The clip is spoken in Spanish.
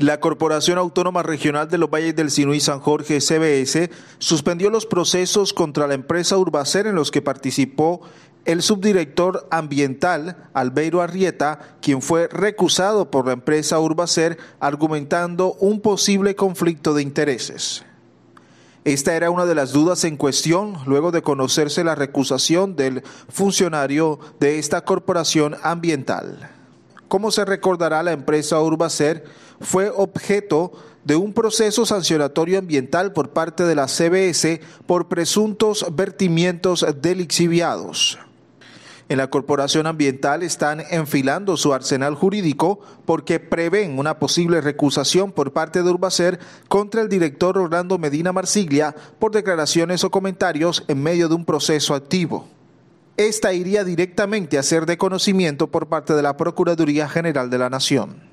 La Corporación Autónoma Regional de los Valles del Sinú San Jorge, CBS, suspendió los procesos contra la empresa Urbacer en los que participó el subdirector ambiental Albeiro Arrieta, quien fue recusado por la empresa Urbacer argumentando un posible conflicto de intereses. Esta era una de las dudas en cuestión luego de conocerse la recusación del funcionario de esta corporación ambiental como se recordará, la empresa Urbacer fue objeto de un proceso sancionatorio ambiental por parte de la CBS por presuntos vertimientos delixiviados. En la Corporación Ambiental están enfilando su arsenal jurídico porque prevén una posible recusación por parte de Urbacer contra el director Orlando Medina Marsiglia por declaraciones o comentarios en medio de un proceso activo esta iría directamente a ser de conocimiento por parte de la Procuraduría General de la Nación.